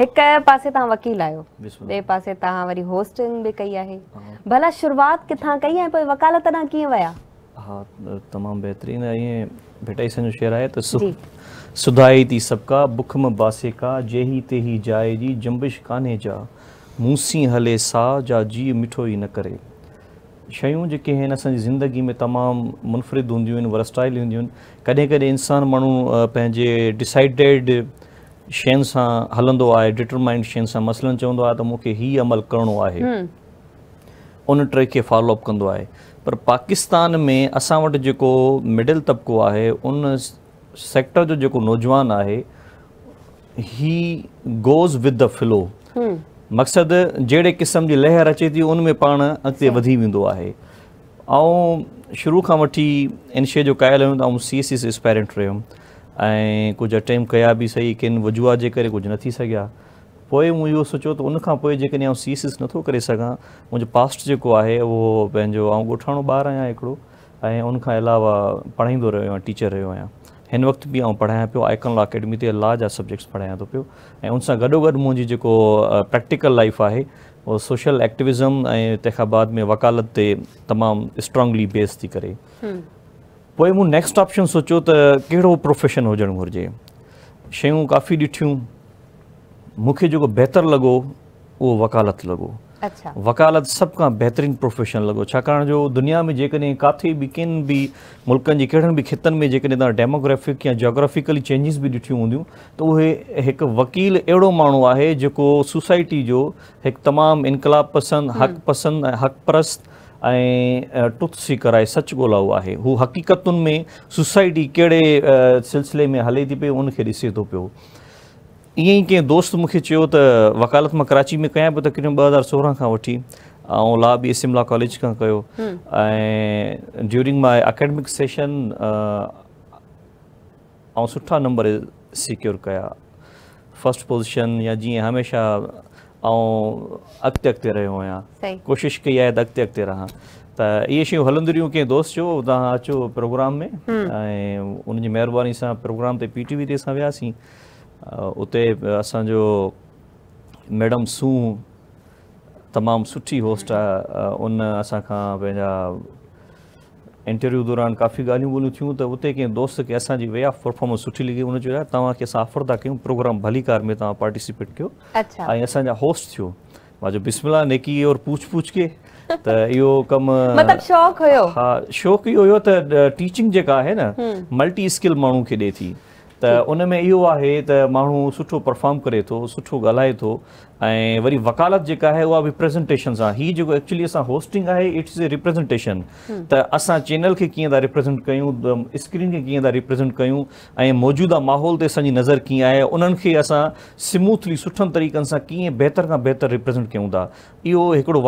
हिक पासे तव्हां वकील आहियो ॿिए पासे तव्हां वरी होस्टिंग बि कई आहे भला शुरुआत किथां कई ऐं पोइ वकालत तां कीअं विया हा तमामु बहितरीन ईअं भिटाई सां शेर आहे त सुधाई थी सबका बुख में बासे का जेही तेही जाए जी जंबिश कान्हे जा मूसी हले सा जा जीउ मिठो ई न करे शयूं जेके आहिनि असांजी ज़िंदगी में तमामु मुनफ़रिद हूंदियूं आहिनि वरस्टाइल हूंदियूं आहिनि कॾहिं कॾहिं इंसानु माण्हू पंहिंजे डिसाइडेड शयुनि सां हलंदो आहे डिटरमाइंड शयुनि सां मसलनि चवंदो आहे त मूंखे हीउ अमल करिणो आहे उन ट्रे खे फॉलोअप कंदो आहे पर पाकिस्तान में असां वटि जेको मिडिल तबिको आहे उन सेक्टर जो जेको नौजवान आहे ही गोज़ विद द फ्लो मक़सदु जहिड़े क़िस्म जी लहर अचे थी उन में पाण अॻिते वधी वेंदो आहे ऐं शुरू खां वठी इन शइ जो कयल हुयुमि त आउं सी मां सी एस्पाइरेंट रहियुमि ایج اٹیمپ کیا بھی سہی کن وجوہات کرتی سیا سوچو تو ان سی ایس ایس نتو کر سکوں پاسٹ جو وہ گوٹھانوں بار آیا ایکڑو ان کے علاوہ پڑھائی رواں ٹیچر رہی آیا ان وقت بھی آؤں پڑھایا پی آئکن لا اکیڈمی لا جا سبجیکٹس پڑھایا تو پیا انسان گدو گھو مجھے جو پریکٹیکل لائف ہے وہ سوشل ایکٹویزمت تخاباد میں وکالت سے تمام اسٹرانگلی بیس تھی کرے पोइ मूं नेक्स्ट ऑप्शन सोचियो त कहिड़ो प्रोफेशन हुजणु घुरिजे शयूं काफ़ी ॾिठियूं मूंखे जेको बहितरु लॻो उहो वकालत लॻो अच्छा। वकालत सभु खां बहितरीन प्रोफेशन लॻो छाकाणि जो दुनिया में जेकॾहिं किथे बि कंहिं बि मुल्कनि जे कहिड़नि बि ख़ितनि में जेकॾहिं तव्हां डेमोग्राफिक या जोग्राफिकली चेंजिस बि ॾिठियूं हूंदियूं त उहे हिकु वकील अहिड़ो माण्हू आहे जेको सोसाइटी जो हिकु तमामु इनकलाब पसंदि हक़ पसंदि ऐं हक़ परस्त ٹھ سیکر آئے سچ گول ہے وہ حقیقتوں میں سوسائٹی کہڑے سلسلے میں ہلے تھی پہ ان کے ڈسے تو پوئ دوست وکالت میں کراچی میں کریں پہ تک بزار سورہ کا وی لا بی شملا کالج کا اکیڈمک سیشن اور سٹا نمبر سیکور کرسٹ پوزیشن یا جی ہمیشہ اور اگتے اگتے رہی آیا کوشش کی رہا تو یہ شیئر ہلدی دوست چھ اچھو پروگرام میں ان کی مہربانی سے پوگرام پی ٹی ویسے ویاسی اتر اصانو میڈم سو تمام سٹھی ہوسٹ آسان کا انٹرویو دوران کافی گالی تھی تو دوست کے پرفارمینس لگی انفرتا کچھ پروگرام بلی کار میں تاکہ پارٹسپیٹ کرسٹ بسمل نیکی اور پوچھ پوچھ کے شوق یہ ملٹی اسکل میری ان میں یہ موٹر پرفارم کرے تو سو گال تو ای وی وکالترزینٹن سے یہ جو ایکچولی ہوسٹنگ ہے اٹس اے ریپرزینٹشن تو اب چینل کے کتنے ریپرزینٹ کریں اسکرین کی ریپریزینٹ کروں موجودہ ماحول ابھی نظر کی ان سموتھلی سٹھن طریقے سے بہتر کا بہتر ریپریزینٹ کوں یہ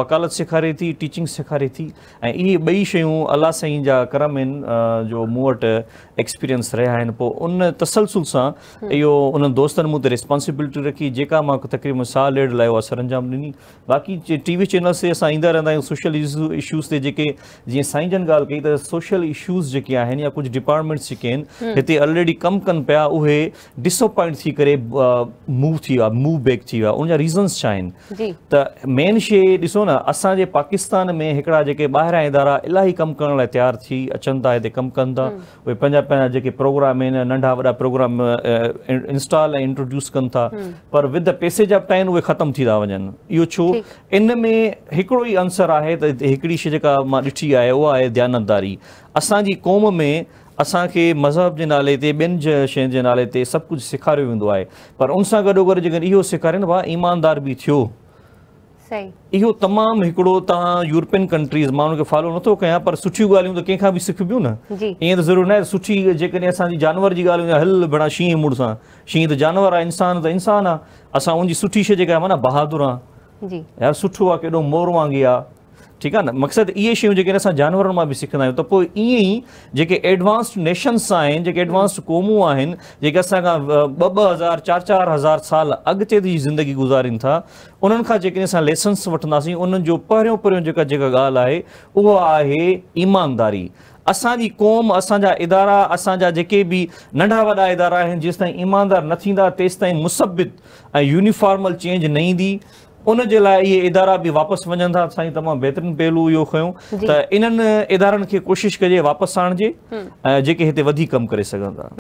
وکالت سکھارے تھی ٹیچنگ سکھارے تھی یہ بئی شیئر اللہ سائی جا کر میں جو موٹر ایکسپیرئنس رہا ان تسلسل سے او ان دوستوں رسپونسبلٹی ركھی جكا تقریباً سال مین شا میں پیسے ख़त्म थी था वञनि इहो छो इन में हिकिड़ो ई आंसर आहे त हिकिड़ी शइ जेका मां ॾिठी आहे उहा आहे द्यानतारी असांजी क़ौम में असांखे मज़हब जे नाले ते ॿियनि ज शयुनि जे नाले ते सभु कुझु सेखारियो वेंदो आहे पर उन सां गॾोगॾु जेकॾहिं इहो सेखारियां वाह ईमानदार बि थियो یہ تمام تا یوروپین کنٹریز میں فالو نتھو کیا پرٹو گال کا بھی سکھبوں نہ یہ تو ضرور نہ جی جانور شیں مڑ سے شیئہ تو جانور آنسان تو انسان آن سی شیئر بہادر آ مور واگے آ ٹھیک ہے نا مقصد یہ شکریہ جانور سکھا تو ایڈوانسڈ نیشنس ہیں ایڈوانسڈ قوموان جگہ اصل کا بزار چار چار ہزار سال اگتے زندگی گزارن تھا ان کے لسنس ویون پہ گال ہے وہ ہے ایمانداری اصان قوم اصانج ادارہ اب بھی نڈا ودا ادارہ جس تھی ایماندار نہس تھی مسبت یونیفارمل چینج نہی ان کے لیے ادارہ بھی واپس وجن تھا تمام بہترین پہلو یہ تو انارے کوشش کرے واپس آ جے اتنے ودی کم کر